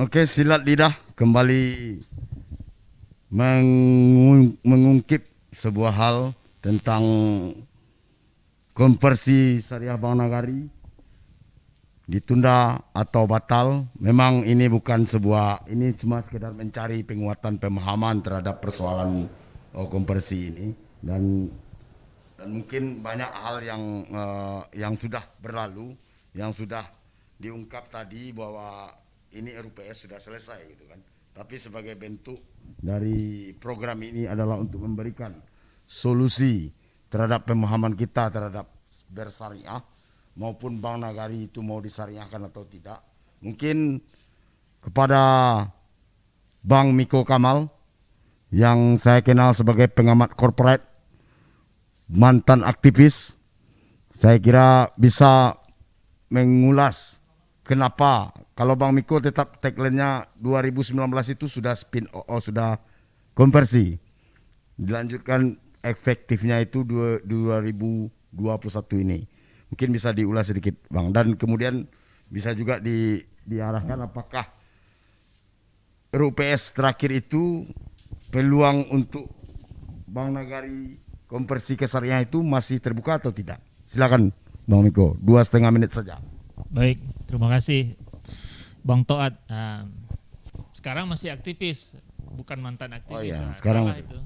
Oke, silat lidah kembali mengung, mengungkip sebuah hal tentang konversi syariah Bang Nagari ditunda atau batal. Memang ini bukan sebuah ini cuma sekedar mencari penguatan pemahaman terhadap persoalan oh, konversi ini dan dan mungkin banyak hal yang uh, yang sudah berlalu, yang sudah diungkap tadi bahwa ini RUPS sudah selesai gitu kan. Tapi sebagai bentuk dari program ini adalah untuk memberikan solusi terhadap pemahaman kita terhadap bersyariah maupun bank nagari itu mau disyariahkan atau tidak. Mungkin kepada Bang Miko Kamal yang saya kenal sebagai pengamat korporat mantan aktivis saya kira bisa mengulas kenapa kalau Bang Miko tetap tagline-nya 2019 itu sudah spin oh, oh sudah konversi. Dilanjutkan efektifnya itu 2021 ini. Mungkin bisa diulas sedikit Bang dan kemudian bisa juga di diarahkan apakah RUPS terakhir itu peluang untuk Bang Nagari konversi kesarnya itu masih terbuka atau tidak? Silakan Bang Miko, dua setengah menit saja. Baik, Terima kasih Bang Toat. Nah, sekarang masih aktivis, bukan mantan aktivis. Oh iya, nah, sekarang masih. itu.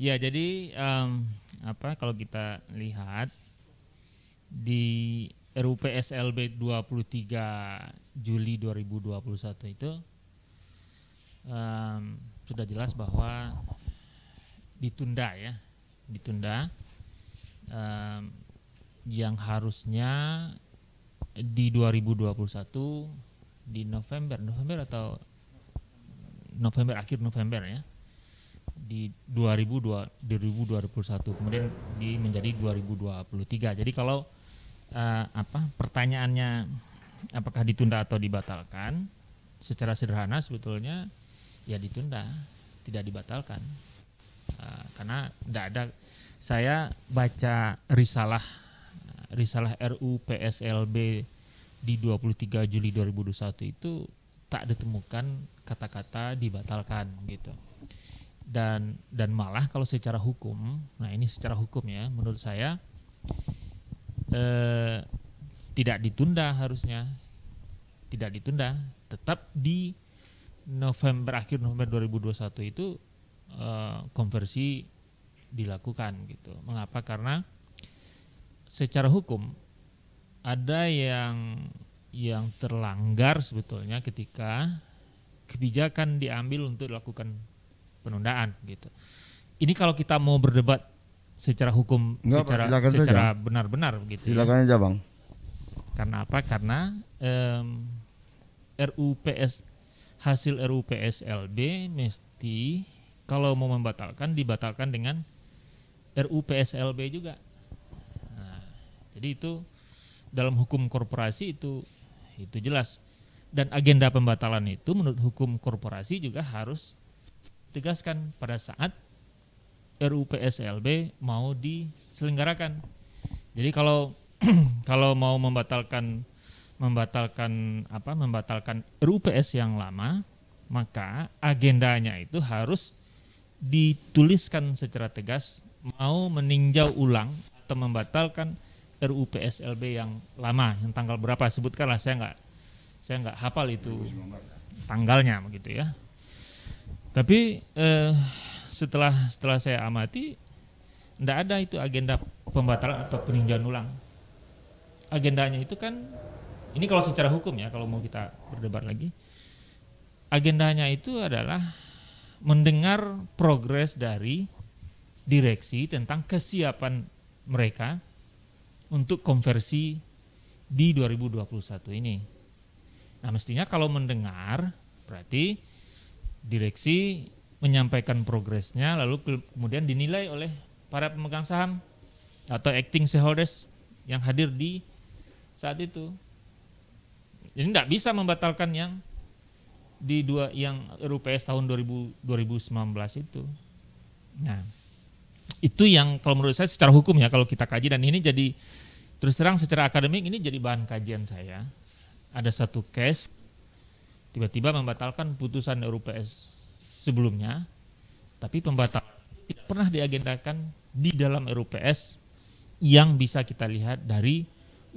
ya, jadi um, apa kalau kita lihat di RUPSLB 23 Juli 2021 itu um, sudah jelas bahwa ditunda ya, ditunda um, yang harusnya di 2021 di November, November atau November akhir November ya di 2002 2021 kemudian di menjadi 2023. Jadi kalau uh, apa pertanyaannya apakah ditunda atau dibatalkan secara sederhana sebetulnya ya ditunda, tidak dibatalkan. Uh, karena tidak ada saya baca risalah risalah RU PSLB di 23 Juli 2021 itu tak ditemukan kata-kata dibatalkan gitu. Dan dan malah kalau secara hukum, nah ini secara hukum ya menurut saya eh, tidak ditunda harusnya. Tidak ditunda, tetap di November akhir November 2021 itu eh, konversi dilakukan gitu. Mengapa? Karena secara hukum ada yang yang terlanggar sebetulnya ketika kebijakan diambil untuk dilakukan penundaan gitu. Ini kalau kita mau berdebat secara hukum Enggak, secara secara benar-benar gitu. Ya. Silakan ya. aja, Bang. Karena apa? Karena um, RUPS hasil RUPS LB mesti kalau mau membatalkan dibatalkan dengan RUPS LB juga. Jadi itu dalam hukum korporasi itu itu jelas. Dan agenda pembatalan itu menurut hukum korporasi juga harus tegaskan pada saat RUPSLB Lb mau diselenggarakan. Jadi kalau kalau mau membatalkan membatalkan apa membatalkan RUPS yang lama maka agendanya itu harus dituliskan secara tegas mau meninjau ulang atau membatalkan RUU PSLB yang lama, yang tanggal berapa sebutkanlah saya nggak saya nggak hafal itu tanggalnya begitu ya. Tapi eh, setelah setelah saya amati tidak ada itu agenda pembatalan atau peninjauan ulang. Agendanya itu kan ini kalau secara hukum ya kalau mau kita berdebat lagi. Agendanya itu adalah mendengar progres dari direksi tentang kesiapan mereka untuk konversi di 2021 ini. Nah, mestinya kalau mendengar berarti direksi menyampaikan progresnya lalu kemudian dinilai oleh para pemegang saham atau acting shareholders yang hadir di saat itu. Jadi tidak bisa membatalkan yang di dua yang RUPS tahun 2000, 2019 itu. Nah, itu yang kalau menurut saya secara hukum ya kalau kita kaji dan ini jadi Terus terang secara akademik ini jadi bahan kajian saya. Ada satu case tiba-tiba membatalkan putusan RUPS sebelumnya, tapi pembatalan pernah diagendakan di dalam RUPS yang bisa kita lihat dari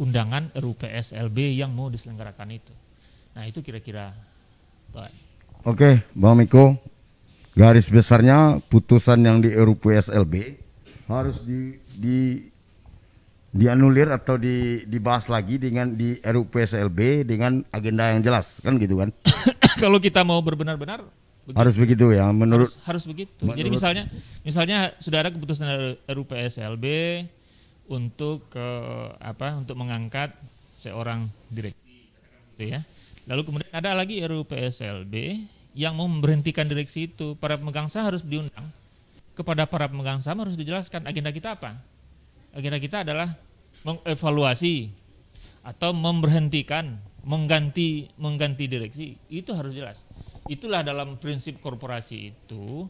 undangan RUPS LB yang mau diselenggarakan itu. Nah itu kira-kira. Oke, Bang Miko, garis besarnya putusan yang di RUPS LB harus di, di dianulir atau di, dibahas lagi dengan di RUPSLB dengan agenda yang jelas kan gitu kan kalau kita mau berbenar-benar begitu. harus begitu ya menurut harus, harus begitu menurut, jadi misalnya misalnya sudah ada keputusan RUPSLB untuk ke eh, apa untuk mengangkat seorang direktur gitu ya lalu kemudian ada lagi RUPSLB yang mau memberhentikan direksi itu para pemegang saham harus diundang kepada para pemegang saham harus dijelaskan agenda kita apa agenda kita adalah mengevaluasi atau memberhentikan, mengganti mengganti direksi, itu harus jelas. Itulah dalam prinsip korporasi itu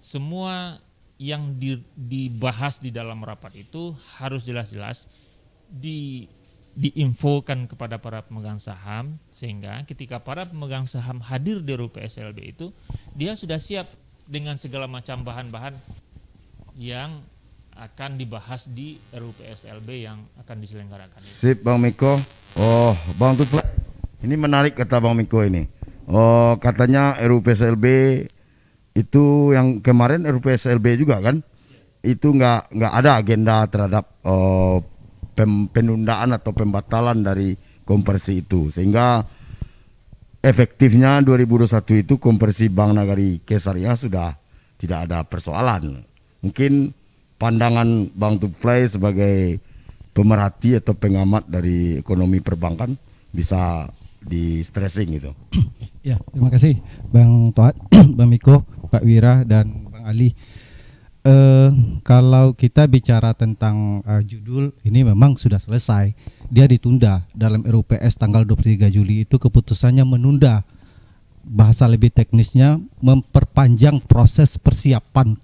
semua yang di, dibahas di dalam rapat itu harus jelas-jelas di diinfokan kepada para pemegang saham sehingga ketika para pemegang saham hadir di RUPSLB itu dia sudah siap dengan segala macam bahan-bahan yang akan dibahas di RUPSLB yang akan diselenggarakan. Sip Bang Miko. Oh, Bang Tufle. Ini menarik kata Bang Miko ini. Oh, katanya RUPSLB itu yang kemarin RUPSLB juga kan? Itu nggak nggak ada agenda terhadap oh, pem, penundaan atau pembatalan dari konversi itu. Sehingga efektifnya 2021 itu konversi Bank Nagari Kesaria sudah tidak ada persoalan. Mungkin pandangan Bang Tuplay sebagai pemerhati atau pengamat dari ekonomi perbankan bisa di stressing gitu. Ya, terima kasih Bang Toat, Bang Miko, Pak Wira dan Bang Ali. Uh, kalau kita bicara tentang uh, judul ini memang sudah selesai. Dia ditunda dalam RUPS tanggal 23 Juli itu keputusannya menunda bahasa lebih teknisnya memperpanjang proses persiapan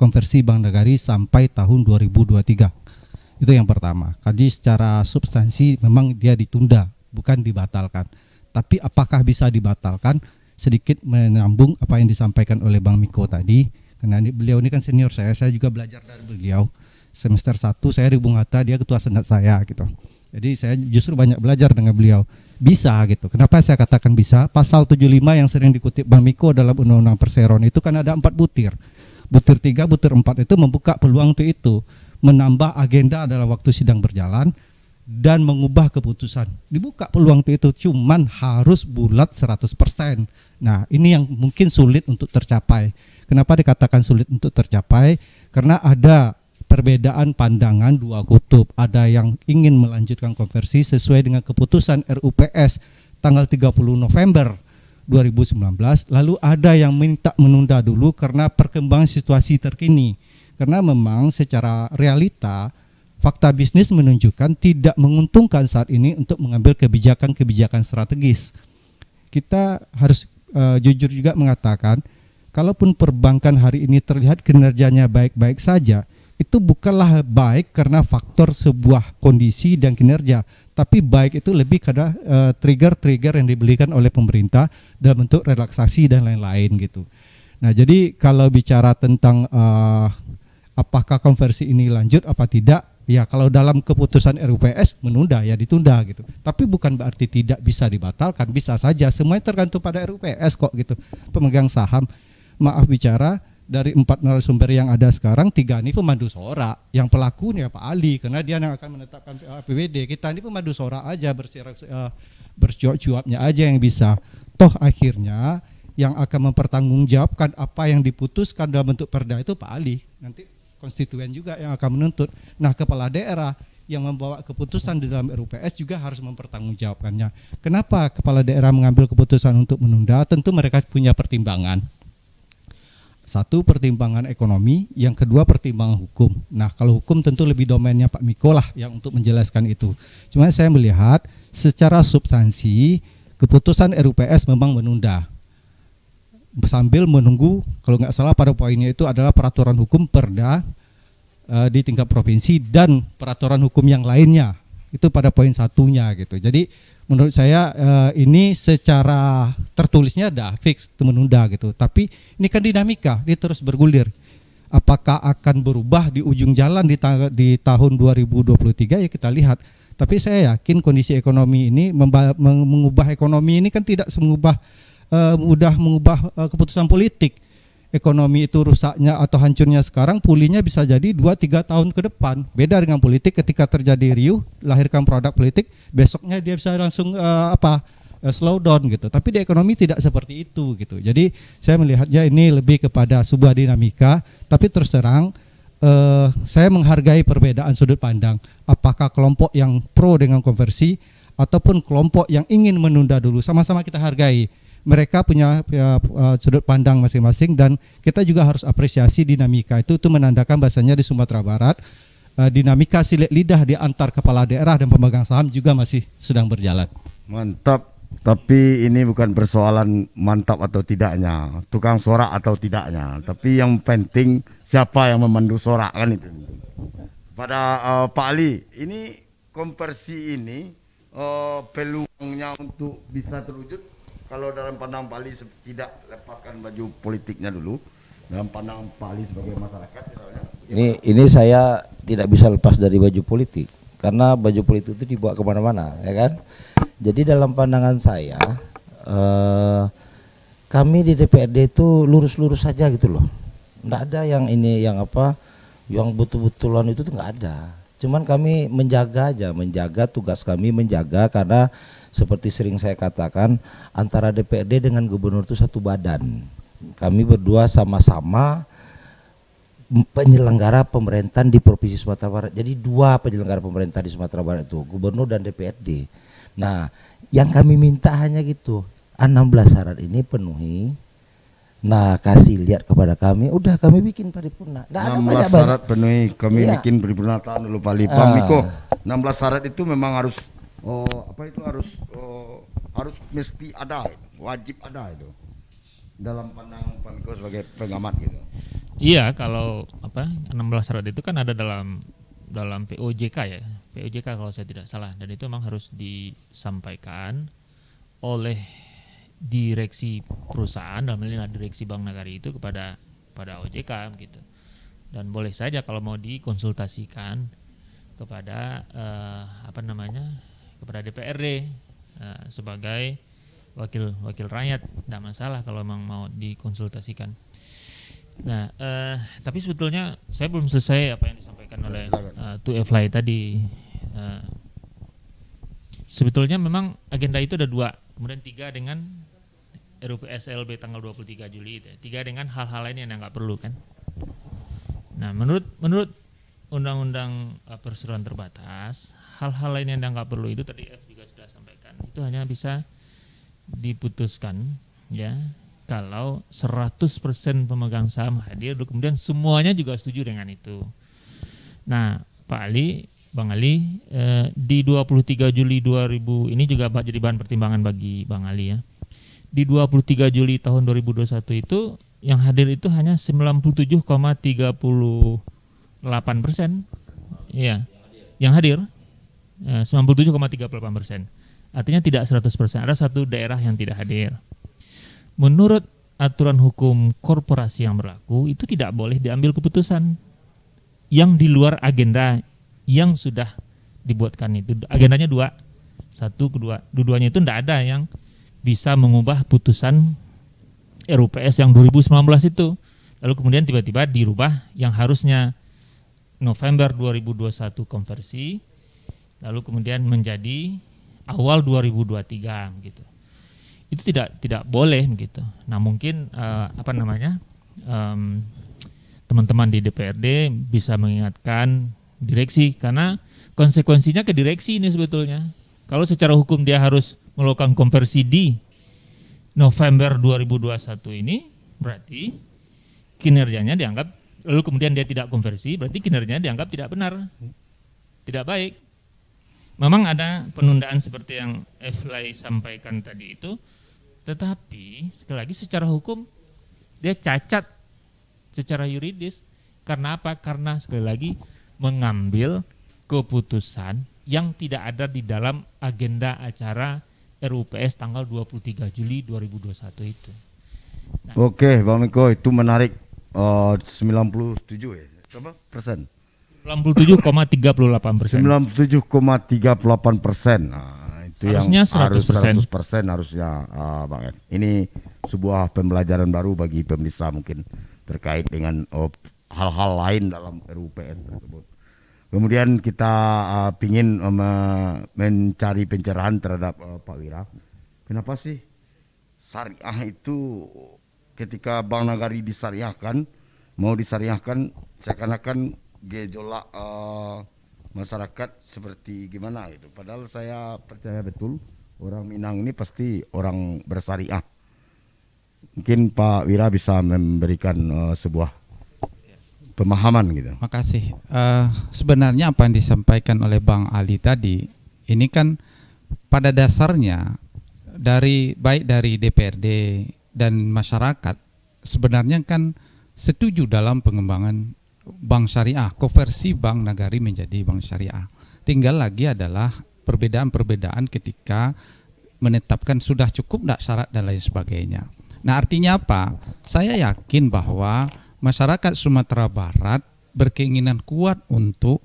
konversi Bank negari sampai tahun 2023. Itu yang pertama. Jadi secara substansi memang dia ditunda, bukan dibatalkan. Tapi apakah bisa dibatalkan? Sedikit menyambung apa yang disampaikan oleh Bang Miko tadi. Karena beliau ini kan senior saya, saya juga belajar dari beliau. Semester 1 saya di Bung dia ketua senat saya gitu. Jadi saya justru banyak belajar dengan beliau. Bisa gitu. Kenapa saya katakan bisa? Pasal 75 yang sering dikutip Bang Miko dalam Undang-Undang Perseroan itu kan ada empat butir butir tiga butir empat itu membuka peluang untuk itu, menambah agenda dalam waktu sidang berjalan dan mengubah keputusan. Dibuka peluang itu cuman harus bulat 100%. Nah, ini yang mungkin sulit untuk tercapai. Kenapa dikatakan sulit untuk tercapai? Karena ada perbedaan pandangan dua kutub. Ada yang ingin melanjutkan konversi sesuai dengan keputusan RUPS tanggal 30 November 2019 lalu ada yang minta menunda dulu karena perkembangan situasi terkini karena memang secara realita fakta bisnis menunjukkan tidak menguntungkan saat ini untuk mengambil kebijakan-kebijakan strategis kita harus uh, jujur juga mengatakan kalaupun perbankan hari ini terlihat kinerjanya baik-baik saja itu bukanlah baik karena faktor sebuah kondisi dan kinerja tapi baik itu lebih karena uh, eh, trigger-trigger yang dibelikan oleh pemerintah dalam bentuk relaksasi dan lain-lain gitu. Nah, jadi kalau bicara tentang uh, apakah konversi ini lanjut apa tidak, ya kalau dalam keputusan RUPS menunda ya ditunda gitu. Tapi bukan berarti tidak bisa dibatalkan, bisa saja. Semuanya tergantung pada RUPS kok gitu. Pemegang saham, maaf bicara, dari empat narasumber yang ada sekarang tiga ini pemandu suara yang pelakunya Pak Ali karena dia yang akan menetapkan APBD kita ini pemandu suara aja bersirak eh, bercuap-cuapnya aja yang bisa toh akhirnya yang akan mempertanggungjawabkan apa yang diputuskan dalam bentuk perda itu Pak Ali nanti konstituen juga yang akan menuntut nah kepala daerah yang membawa keputusan di dalam RUPS juga harus mempertanggungjawabkannya. Kenapa kepala daerah mengambil keputusan untuk menunda? Tentu mereka punya pertimbangan satu pertimbangan ekonomi, yang kedua pertimbangan hukum. Nah, kalau hukum tentu lebih domainnya Pak Miko lah yang untuk menjelaskan itu. Cuma saya melihat secara substansi keputusan RUPS memang menunda sambil menunggu kalau nggak salah pada poinnya itu adalah peraturan hukum perda e, di tingkat provinsi dan peraturan hukum yang lainnya itu pada poin satunya gitu. Jadi menurut saya eh, ini secara tertulisnya ada fix itu menunda gitu. Tapi ini kan dinamika, dia terus bergulir. Apakah akan berubah di ujung jalan di, tahun 2023 ya kita lihat. Tapi saya yakin kondisi ekonomi ini mengubah ekonomi ini kan tidak mengubah eh, mudah mengubah eh, keputusan politik ekonomi itu rusaknya atau hancurnya sekarang, pulihnya bisa jadi 2-3 tahun ke depan. Beda dengan politik ketika terjadi riuh, lahirkan produk politik, besoknya dia bisa langsung uh, apa? Uh, slow down gitu. Tapi di ekonomi tidak seperti itu gitu. Jadi saya melihatnya ini lebih kepada sebuah dinamika, tapi terus terang uh, saya menghargai perbedaan sudut pandang. Apakah kelompok yang pro dengan konversi ataupun kelompok yang ingin menunda dulu sama-sama kita hargai mereka punya ya, sudut pandang masing-masing dan kita juga harus apresiasi dinamika itu itu menandakan bahasanya di Sumatera Barat eh, dinamika silet lidah di antar kepala daerah dan pemegang saham juga masih sedang berjalan. Mantap. Tapi ini bukan persoalan mantap atau tidaknya, tukang sorak atau tidaknya. Tapi yang penting siapa yang memandu sorak kan itu. Pada uh, Pak Ali, ini konversi ini uh, peluangnya untuk bisa terwujud kalau dalam pandang Pak tidak lepaskan baju politiknya dulu dalam pandang Pak sebagai masyarakat misalnya ya ini ya. ini saya tidak bisa lepas dari baju politik karena baju politik itu dibawa kemana-mana ya kan jadi dalam pandangan saya eh, kami di DPRD itu lurus-lurus saja gitu loh nggak ada yang ini yang apa yang betul-betulan itu tuh ada Cuman kami menjaga aja, menjaga tugas kami menjaga karena seperti sering saya katakan antara DPRD dengan gubernur itu satu badan. Kami berdua sama-sama penyelenggara pemerintahan di Provinsi Sumatera Barat. Jadi dua penyelenggara pemerintah di Sumatera Barat itu, gubernur dan DPRD. Nah, yang kami minta hanya gitu, 16 syarat ini penuhi Nah, kasih lihat kepada kami, udah kami bikin paripurna. Dan 16 ada syarat penuhi, kami iya. bikin paripurna tahun lalu Lipa Ah. Miko, 16 syarat itu memang harus oh, apa itu harus oh, harus mesti ada, wajib ada itu. Dalam pandang Pak Miko sebagai pengamat gitu. Iya, kalau apa 16 syarat itu kan ada dalam dalam POJK ya. POJK kalau saya tidak salah dan itu memang harus disampaikan oleh direksi perusahaan dalam hal ini direksi Bank negara itu kepada pada OJK gitu. Dan boleh saja kalau mau dikonsultasikan kepada uh, apa namanya? kepada DPRD uh, eh, sebagai wakil wakil rakyat tidak masalah kalau memang mau dikonsultasikan. Nah, uh, tapi sebetulnya saya belum selesai apa yang disampaikan oleh uh, 2 Fly tadi. Uh, sebetulnya memang agenda itu ada dua, kemudian tiga dengan RUU SLB tanggal 23 Juli itu. Ya. Tiga dengan hal-hal lain yang nggak perlu kan. Nah, menurut menurut undang-undang perseruan eh, perseroan terbatas, hal-hal lain yang nggak perlu itu tadi F juga sudah sampaikan. Itu hanya bisa diputuskan ya kalau 100% pemegang saham hadir kemudian semuanya juga setuju dengan itu. Nah, Pak Ali, Bang Ali eh, di 23 Juli 2000 ini juga jadi bahan pertimbangan bagi Bang Ali ya di 23 Juli tahun 2021 itu yang hadir itu hanya 97,38 persen. ya yang hadir, yang hadir 97,38 persen. Artinya tidak 100 persen. Ada satu daerah yang tidak hadir. Menurut aturan hukum korporasi yang berlaku itu tidak boleh diambil keputusan yang di luar agenda yang sudah dibuatkan itu agendanya dua satu kedua dua-duanya itu tidak ada yang bisa mengubah putusan RUPS yang 2019 itu. Lalu kemudian tiba-tiba dirubah yang harusnya November 2021 konversi, lalu kemudian menjadi awal 2023 gitu. Itu tidak tidak boleh gitu. Nah mungkin uh, apa namanya teman teman-teman di DPRD bisa mengingatkan direksi karena konsekuensinya ke direksi ini sebetulnya. Kalau secara hukum dia harus melakukan konversi di November 2021 ini berarti kinerjanya dianggap lalu kemudian dia tidak konversi berarti kinerjanya dianggap tidak benar tidak baik memang ada penundaan seperti yang Fly sampaikan tadi itu tetapi sekali lagi secara hukum dia cacat secara yuridis karena apa karena sekali lagi mengambil keputusan yang tidak ada di dalam agenda acara RUPS tanggal 23 Juli 2021 itu. Nah, Oke, Bang Miko itu menarik eh, uh, 97 ya. Berapa persen? 97,38 persen. 97,38 persen. Nah, itu harusnya yang 100 harus 100 persen harusnya, uh, Bang Ed. Ini sebuah pembelajaran baru bagi pemirsa mungkin terkait dengan oh, hal-hal uh, lain dalam RUPS tersebut. Kemudian kita uh, ingin um, uh, mencari pencerahan terhadap uh, Pak Wira. Kenapa sih syariah itu ketika Bang Nagari disariahkan, mau disariahkan seakan-akan gejolak uh, masyarakat seperti gimana gitu. Padahal saya percaya betul orang Minang ini pasti orang bersyariah. Mungkin Pak Wira bisa memberikan uh, sebuah pemahaman gitu. Makasih. Uh, sebenarnya apa yang disampaikan oleh Bang Ali tadi ini kan pada dasarnya dari baik dari DPRD dan masyarakat sebenarnya kan setuju dalam pengembangan bank syariah, konversi bank nagari menjadi bank syariah. Tinggal lagi adalah perbedaan-perbedaan ketika menetapkan sudah cukup tidak syarat dan lain sebagainya. Nah artinya apa? Saya yakin bahwa masyarakat Sumatera Barat berkeinginan kuat untuk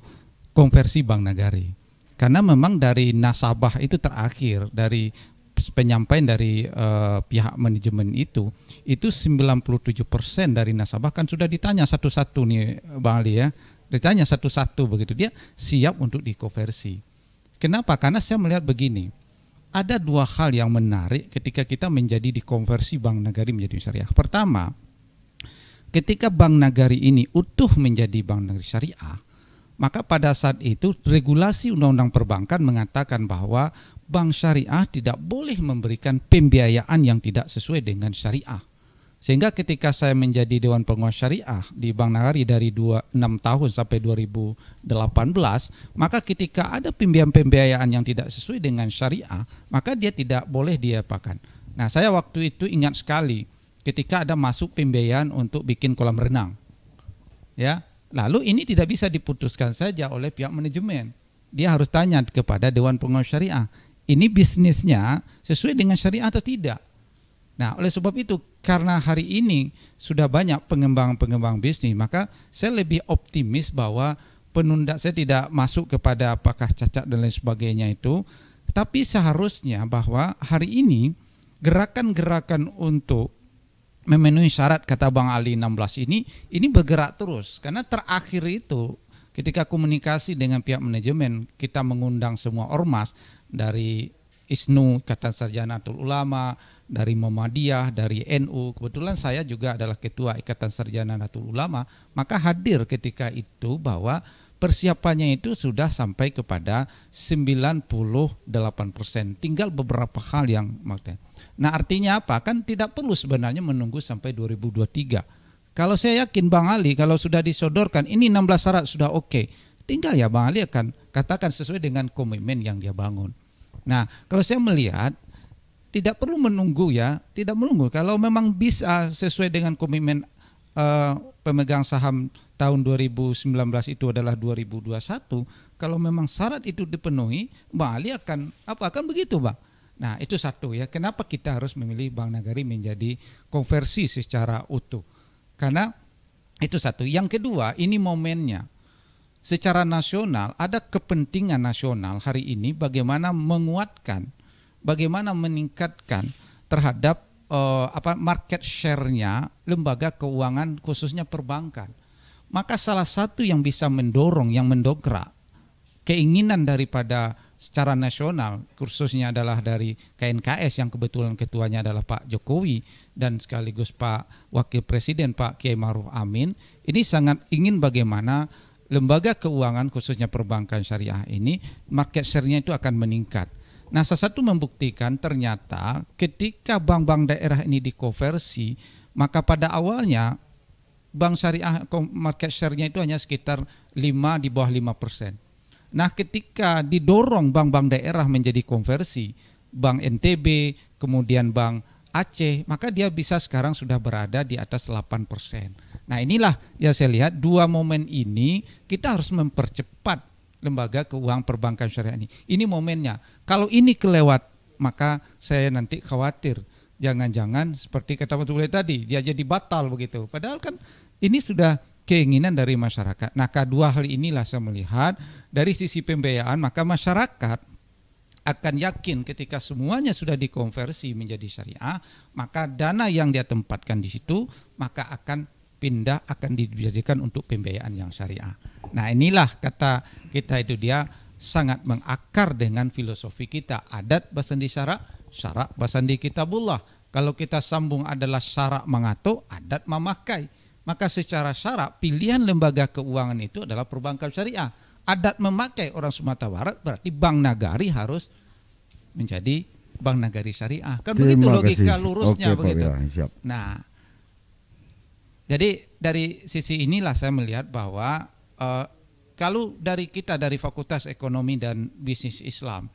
konversi Bank Nagari. Karena memang dari nasabah itu terakhir dari penyampaian dari uh, pihak manajemen itu itu 97% dari nasabah kan sudah ditanya satu-satu nih Bang Ali ya. Ditanya satu-satu begitu dia siap untuk dikonversi. Kenapa? Karena saya melihat begini. Ada dua hal yang menarik ketika kita menjadi dikonversi Bank Nagari menjadi syariah. Pertama, ketika bank nagari ini utuh menjadi bank negeri syariah, maka pada saat itu regulasi undang-undang perbankan mengatakan bahwa bank syariah tidak boleh memberikan pembiayaan yang tidak sesuai dengan syariah. Sehingga ketika saya menjadi dewan pengawas syariah di Bank Nagari dari 26 tahun sampai 2018, maka ketika ada pembiayaan-pembiayaan yang tidak sesuai dengan syariah, maka dia tidak boleh diapakan. Nah, saya waktu itu ingat sekali ketika ada masuk pembiayaan untuk bikin kolam renang. Ya, lalu ini tidak bisa diputuskan saja oleh pihak manajemen. Dia harus tanya kepada dewan pengawas syariah, ini bisnisnya sesuai dengan syariah atau tidak. Nah, oleh sebab itu karena hari ini sudah banyak pengembang-pengembang bisnis, maka saya lebih optimis bahwa penunda saya tidak masuk kepada apakah cacat dan lain sebagainya itu, tapi seharusnya bahwa hari ini gerakan-gerakan untuk memenuhi syarat kata Bang Ali 16 ini ini bergerak terus karena terakhir itu ketika komunikasi dengan pihak manajemen kita mengundang semua ormas dari ISNU, Ikatan Sarjanatul Ulama, dari Muhammadiyah, dari NU. Kebetulan saya juga adalah ketua Ikatan Sarjana Natul Ulama, maka hadir ketika itu bahwa persiapannya itu sudah sampai kepada 98%. Tinggal beberapa hal yang maksudnya. Nah, artinya apa? Kan tidak perlu sebenarnya menunggu sampai 2023. Kalau saya yakin Bang Ali kalau sudah disodorkan ini 16 syarat sudah oke. Okay. Tinggal ya Bang Ali akan katakan sesuai dengan komitmen yang dia bangun. Nah, kalau saya melihat tidak perlu menunggu ya, tidak menunggu. Kalau memang bisa sesuai dengan komitmen uh, pemegang saham tahun 2019 itu adalah 2021, kalau memang syarat itu dipenuhi, Bang Ali akan apa akan begitu, Pak. Nah, itu satu ya. Kenapa kita harus memilih Bank Nagari menjadi konversi secara utuh? Karena itu satu. Yang kedua, ini momennya. Secara nasional ada kepentingan nasional hari ini bagaimana menguatkan, bagaimana meningkatkan terhadap uh, apa market share-nya lembaga keuangan khususnya perbankan. Maka salah satu yang bisa mendorong, yang mendongkrak keinginan daripada secara nasional khususnya adalah dari KNKS yang kebetulan ketuanya adalah Pak Jokowi dan sekaligus Pak Wakil Presiden Pak Kiai Maruf Amin ini sangat ingin bagaimana lembaga keuangan khususnya perbankan syariah ini market share-nya itu akan meningkat Nah, salah satu membuktikan ternyata ketika bank-bank daerah ini dikonversi, maka pada awalnya bank syariah market share-nya itu hanya sekitar 5 di bawah 5 persen. Nah, ketika didorong bank-bank daerah menjadi konversi, Bank NTB, kemudian Bank Aceh, maka dia bisa sekarang sudah berada di atas 8 persen. Nah, inilah ya saya lihat dua momen ini kita harus mempercepat lembaga keuangan perbankan syariah ini. Ini momennya. Kalau ini kelewat, maka saya nanti khawatir jangan-jangan seperti kata Pak Bule tadi, dia jadi batal begitu. Padahal kan ini sudah keinginan dari masyarakat. Nah, kedua hal inilah saya melihat dari sisi pembiayaan, maka masyarakat akan yakin ketika semuanya sudah dikonversi menjadi syariah, maka dana yang dia tempatkan di situ maka akan pindah akan dijadikan untuk pembiayaan yang syariah. Nah inilah kata kita itu dia sangat mengakar dengan filosofi kita adat basandi syarak syarak basandi kitabullah kalau kita sambung adalah syarak mengatur adat memakai maka secara syarak pilihan lembaga keuangan itu adalah perbankan syariah adat memakai orang Sumatera Barat berarti bank nagari harus menjadi bank nagari syariah kan Terima begitu logika kasih. lurusnya Oke, begitu ya, nah jadi dari sisi inilah saya melihat bahwa uh, kalau dari kita dari Fakultas Ekonomi dan Bisnis Islam,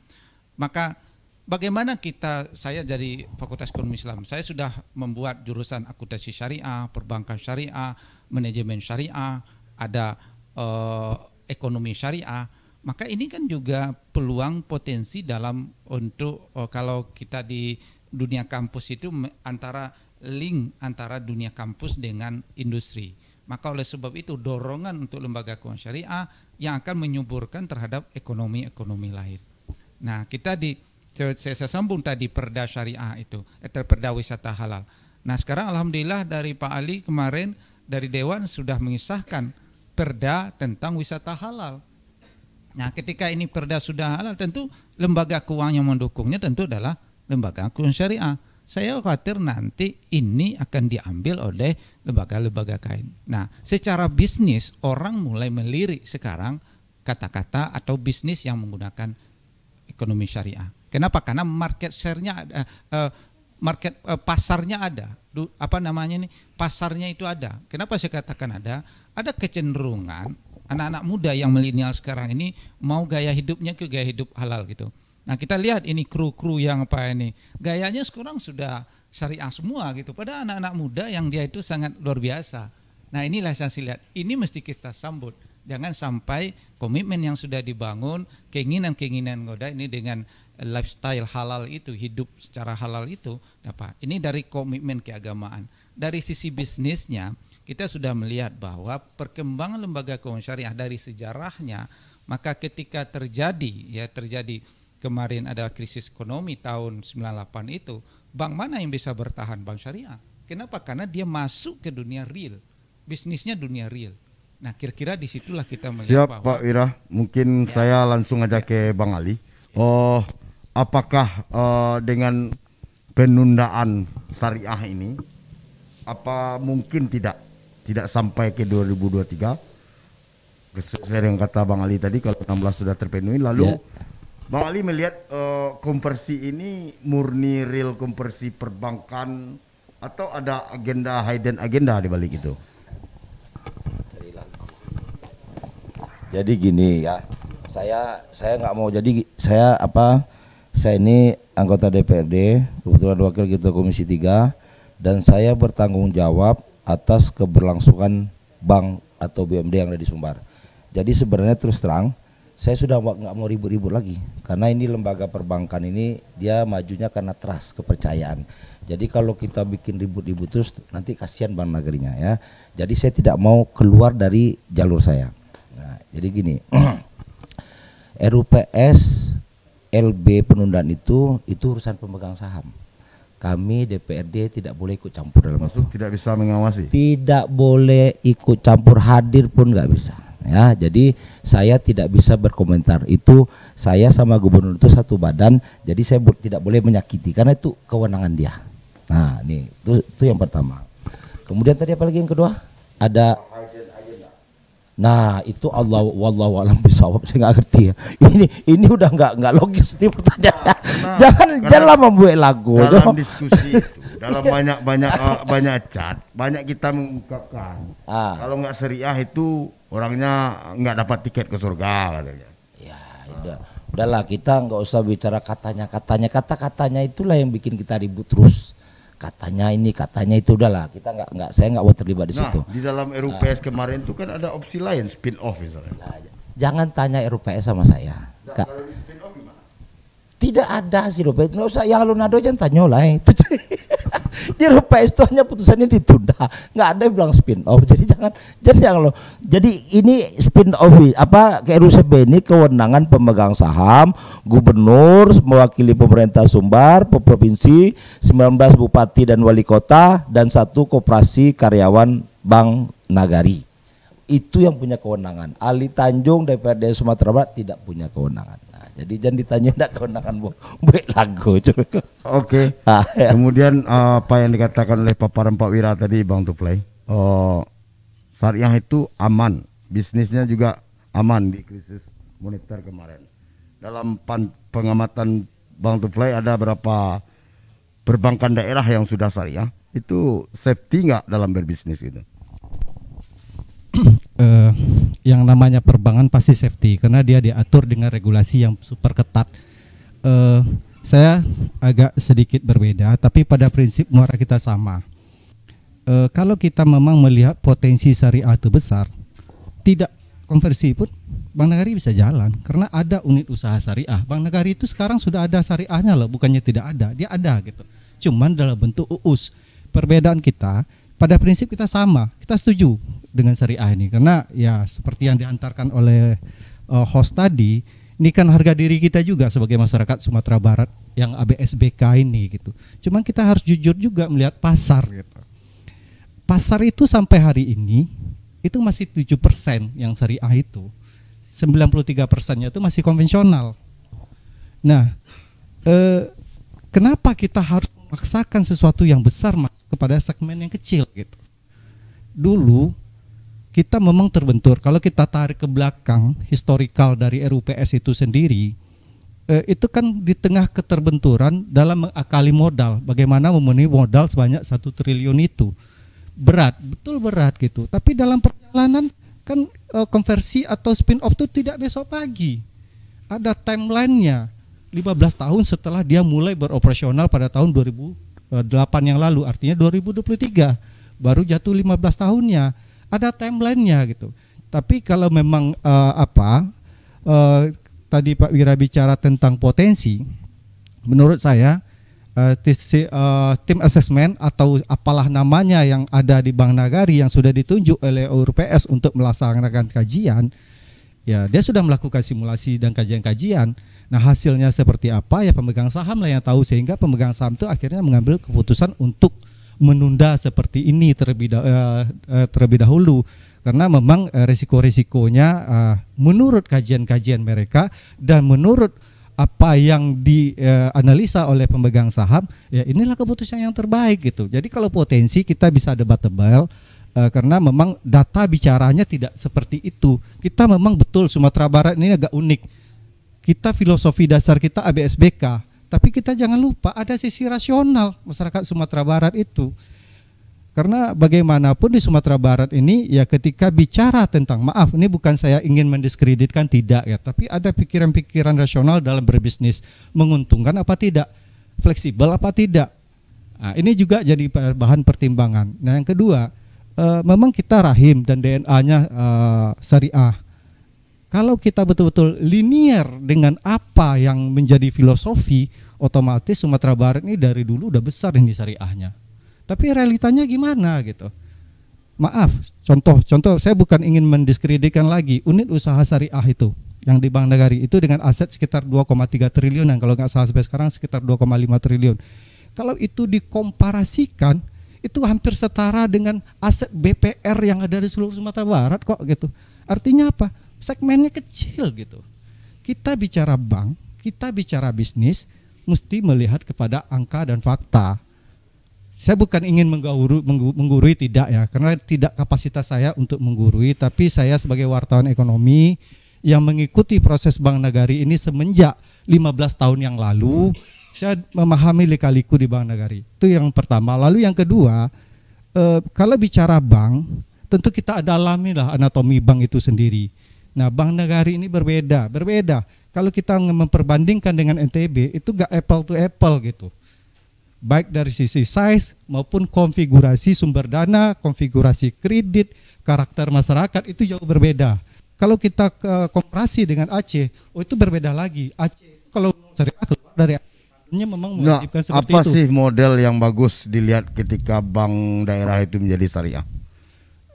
maka bagaimana kita saya jadi Fakultas Ekonomi Islam, saya sudah membuat jurusan akuntansi syariah, perbankan syariah, manajemen syariah, ada uh, ekonomi syariah maka ini kan juga peluang potensi dalam untuk uh, kalau kita di dunia kampus itu antara link antara dunia kampus dengan industri. Maka oleh sebab itu dorongan untuk lembaga keuangan syariah yang akan menyuburkan terhadap ekonomi-ekonomi lain. Nah kita di saya, saya sambung tadi perda syariah itu, eh, perda wisata halal. Nah sekarang alhamdulillah dari Pak Ali kemarin dari Dewan sudah mengisahkan perda tentang wisata halal. Nah ketika ini perda sudah halal tentu lembaga keuangan yang mendukungnya tentu adalah lembaga keuangan syariah saya khawatir nanti ini akan diambil oleh lembaga-lembaga kain. Nah, secara bisnis orang mulai melirik sekarang kata-kata atau bisnis yang menggunakan ekonomi syariah. Kenapa? Karena market share-nya ada, eh, market eh, pasarnya ada. apa namanya ini? Pasarnya itu ada. Kenapa saya katakan ada? Ada kecenderungan anak-anak muda yang milenial sekarang ini mau gaya hidupnya ke gaya hidup halal gitu. Nah kita lihat ini kru-kru yang apa ini gayanya sekarang sudah syariah semua gitu. Pada anak-anak muda yang dia itu sangat luar biasa. Nah inilah yang saya lihat. Ini mesti kita sambut. Jangan sampai komitmen yang sudah dibangun, keinginan-keinginan goda ini dengan lifestyle halal itu, hidup secara halal itu dapat. Ini dari komitmen keagamaan. Dari sisi bisnisnya, kita sudah melihat bahwa perkembangan lembaga keuangan syariah dari sejarahnya, maka ketika terjadi ya terjadi kemarin ada krisis ekonomi tahun 98 itu, bank mana yang bisa bertahan? Bank syariah. Kenapa? Karena dia masuk ke dunia real. Bisnisnya dunia real. Nah, kira-kira disitulah kita melihat Siap, bahwa Pak Wira. Mungkin ya. saya langsung aja ya. ke Bang Ali. Ya. Oh, apakah uh, dengan penundaan syariah ini apa mungkin tidak tidak sampai ke 2023? Sesuai yang kata Bang Ali tadi kalau 16 sudah terpenuhi lalu ya. Bang Ali melihat uh, eh, kompersi ini murni real kompersi perbankan atau ada agenda hidden agenda di balik itu? Jadi gini ya, saya saya nggak mau jadi saya apa saya ini anggota DPRD kebetulan wakil ketua komisi 3 dan saya bertanggung jawab atas keberlangsungan bank atau BMD yang ada di Sumbar. Jadi sebenarnya terus terang saya sudah nggak mau ribut-ribut lagi karena ini lembaga perbankan ini dia majunya karena trust kepercayaan jadi kalau kita bikin ribut-ribut terus nanti kasihan bank negerinya ya jadi saya tidak mau keluar dari jalur saya nah, jadi gini RUPS LB penundaan itu itu urusan pemegang saham kami DPRD tidak boleh ikut campur dalam Maksud itu. Tidak bisa mengawasi. Tidak boleh ikut campur hadir pun nggak bisa ya jadi saya tidak bisa berkomentar itu saya sama gubernur itu satu badan jadi saya tidak boleh menyakiti karena itu kewenangan dia nah ini itu, itu yang pertama kemudian tadi apa lagi yang kedua ada Nah itu Allah wallahu alam bisawab saya nggak ngerti ya. Ini ini udah nggak nggak logis nih pertanyaannya. Nah, jangan janganlah membuat lagu. Dalam diskusi itu, dalam banyak banyak uh, banyak chat, banyak kita mengungkapkan. Ah. Kalau nggak seriah itu orangnya nggak dapat tiket ke surga katanya. Ya udah udahlah kita nggak usah bicara katanya katanya kata katanya itulah yang bikin kita ribut terus katanya ini katanya itu udahlah kita nggak nggak saya nggak mau terlibat di nah, situ. Di dalam RUPS nah. kemarin itu kan ada opsi lain spin off misalnya. Nah, jangan tanya RUPS sama saya. Nah, Kak, tidak ada sih rupa nggak usah yang alun jangan tanya lah jadi rupa itu hanya putusannya ditunda nggak ada yang bilang spin off jadi jangan jadi yang lo jadi ini spin off apa RUCB ini kewenangan pemegang saham gubernur mewakili pemerintah Sumbar provinsi 19 bupati dan wali kota dan satu koperasi karyawan Bank Nagari itu yang punya kewenangan Ali Tanjung DPRD Sumatera Barat tidak punya kewenangan jadi jangan ditanya ndak kondangan bu, buat lagu. Oke. Okay. ah, ya. Kemudian eh, apa yang dikatakan oleh paparan Pak Wira tadi Bang Tuplay? Oh, syariah itu aman, bisnisnya juga aman di krisis moneter kemarin. Dalam pan, pengamatan Bang Tuplay ada berapa perbankan daerah yang sudah syariah? Itu safety nggak dalam berbisnis itu? Eh, yang namanya perbankan pasti safety karena dia diatur dengan regulasi yang super ketat. Uh, saya agak sedikit berbeda, tapi pada prinsip muara kita sama. E, kalau kita memang melihat potensi syariah itu besar, tidak konversi pun Bank negari bisa jalan karena ada unit usaha syariah. Bank negari itu sekarang sudah ada syariahnya loh, bukannya tidak ada, dia ada gitu. Cuman dalam bentuk UUS. Perbedaan kita pada prinsip kita sama, kita setuju dengan syariah ini karena ya seperti yang diantarkan oleh uh, host tadi ini kan harga diri kita juga sebagai masyarakat Sumatera Barat yang ABSBK ini gitu. Cuman kita harus jujur juga melihat pasar gitu. Pasar itu sampai hari ini itu masih persen yang syariah itu. 93 persennya itu masih konvensional. Nah, eh, kenapa kita harus memaksakan sesuatu yang besar kepada segmen yang kecil gitu? Dulu kita memang terbentur. Kalau kita tarik ke belakang historikal dari RUPS itu sendiri, eh, itu kan di tengah keterbenturan dalam mengakali modal, bagaimana memenuhi modal sebanyak satu triliun itu berat, betul berat gitu. Tapi dalam perjalanan kan eh, konversi atau spin off itu tidak besok pagi, ada timelinenya. 15 tahun setelah dia mulai beroperasional pada tahun 2008 eh, yang lalu, artinya 2023 baru jatuh 15 tahunnya ada timelinenya gitu. Tapi kalau memang uh, apa uh, tadi Pak Wira bicara tentang potensi, menurut saya uh, eh, tim tim assessment atau apalah namanya yang ada di Bank Nagari yang sudah ditunjuk oleh Urps untuk melaksanakan kajian, ya dia sudah melakukan simulasi dan kajian-kajian. Nah hasilnya seperti apa ya pemegang saham lah yang tahu sehingga pemegang saham itu akhirnya mengambil keputusan untuk menunda seperti ini terlebih, da, uh, terlebih dahulu karena memang uh, eh, resiko-resikonya uh, menurut kajian-kajian mereka dan menurut apa yang dianalisa oleh pemegang saham ya inilah keputusan yang terbaik gitu. Jadi kalau potensi kita bisa debat tebal karena memang data bicaranya tidak seperti itu. Kita memang betul Sumatera Barat ini agak unik. Kita filosofi dasar kita ABSBK tapi kita jangan lupa ada sisi rasional masyarakat Sumatera Barat itu. Karena bagaimanapun di Sumatera Barat ini ya ketika bicara tentang maaf ini bukan saya ingin mendiskreditkan tidak ya, tapi ada pikiran-pikiran rasional dalam berbisnis, menguntungkan apa tidak, fleksibel apa tidak. Nah, ini juga jadi bahan pertimbangan. Nah, yang kedua, eh, memang kita rahim dan DNA-nya e, eh, syariah kalau kita betul-betul linear dengan apa yang menjadi filosofi, otomatis Sumatera Barat ini dari dulu udah besar ini syariahnya. Tapi realitanya gimana gitu? Maaf, contoh-contoh saya bukan ingin mendiskreditkan lagi unit usaha syariah itu yang di Bank negari itu dengan aset sekitar 2,3 triliun dan kalau nggak salah sampai sekarang sekitar 2,5 triliun. Kalau itu dikomparasikan itu hampir setara dengan aset BPR yang ada di seluruh Sumatera Barat kok gitu. Artinya apa? segmennya kecil gitu. Kita bicara bank, kita bicara bisnis, mesti melihat kepada angka dan fakta. Saya bukan ingin menggurui, menggurui tidak ya, karena tidak kapasitas saya untuk menggurui, tapi saya sebagai wartawan ekonomi yang mengikuti proses Bank Nagari ini semenjak 15 tahun yang lalu, saya memahami lika-liku di Bank Nagari. Itu yang pertama. Lalu yang kedua, eh, kalau bicara bank, tentu kita dalami lah anatomi bank itu sendiri Nah, Bank negari ini berbeda, berbeda. Kalau kita memperbandingkan dengan NTB, itu gak apple to apple gitu. Baik dari sisi size maupun konfigurasi sumber dana, konfigurasi kredit, karakter masyarakat itu jauh berbeda. Kalau kita ke komparasi dengan Aceh, oh itu berbeda lagi. Aceh kalau syariah dari Aceh, memang nah, apa itu. sih model yang bagus dilihat ketika bank daerah itu menjadi syariah?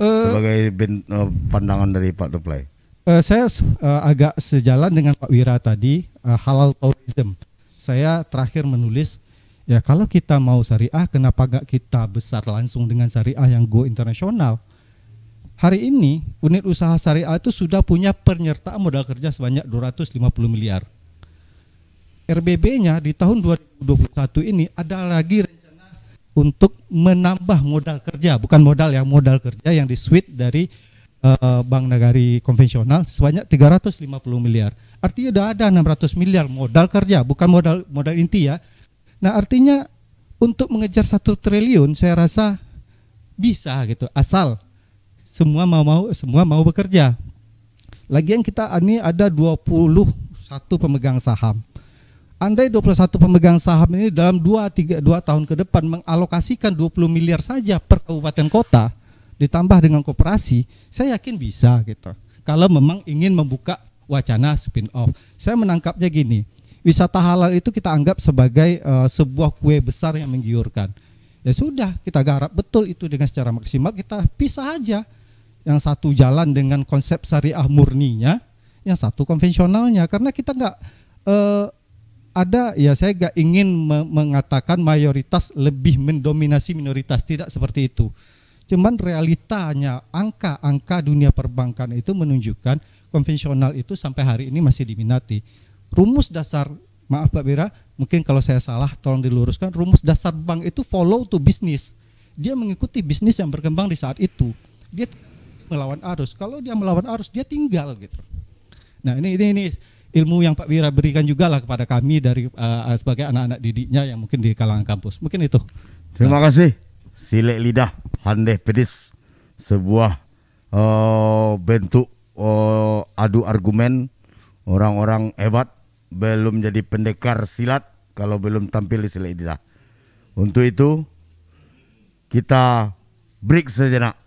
Uh, Sebagai eh, pandangan dari Pak Tuplai uh, saya uh, agak sejalan dengan Pak Wira tadi uh, halal tourism. Saya terakhir menulis ya kalau kita mau syariah kenapa gak kita besar langsung dengan syariah yang go internasional? Hari ini unit usaha syariah itu sudah punya penyertaan modal kerja sebanyak 250 miliar. RBB-nya di tahun 2021 ini ada lagi rencana untuk menambah modal kerja, bukan modal ya, modal kerja yang di suite dari Eh, bank negari konvensional sebanyak 350 miliar. Artinya sudah ada 600 miliar modal kerja, bukan modal modal inti ya. Nah, artinya untuk mengejar satu triliun saya rasa bisa gitu asal semua mau mau semua mau bekerja. Lagian kita ini ada 21 pemegang saham. Andai 21 pemegang saham ini dalam 2 3 2 tahun ke depan mengalokasikan 20 miliar saja per kabupaten kota, ditambah dengan kooperasi, saya yakin bisa gitu. Kalau memang ingin membuka wacana spin off. Saya menangkapnya gini, wisata halal itu kita anggap sebagai uh, sebuah kue besar yang menggiurkan. Ya sudah, kita garap betul itu dengan secara maksimal, kita pisah aja. Yang satu jalan dengan konsep syariah murninya, yang satu konvensionalnya karena kita nggak uh, ada ya saya nggak ingin mengatakan mayoritas lebih mendominasi minoritas tidak seperti itu Cuman realitanya angka-angka dunia perbankan itu menunjukkan konvensional itu sampai hari ini masih diminati. Rumus dasar, maaf Pak Bira, mungkin kalau saya salah tolong diluruskan, rumus dasar bank itu follow to business. Dia mengikuti bisnis yang berkembang di saat itu. Dia melawan arus. Kalau dia melawan arus, dia tinggal gitu. Nah, ini ini ini ilmu yang Pak Wira berikan juga lah kepada kami dari uh, sebagai anak-anak didiknya yang mungkin di kalangan kampus. Mungkin itu. Terima nah. kasih. Silek lidah handeh pedis sebuah uh, bentuk uh, adu argumen orang-orang hebat belum jadi pendekar silat kalau belum tampil di silat itu. Untuk itu kita break sejenak.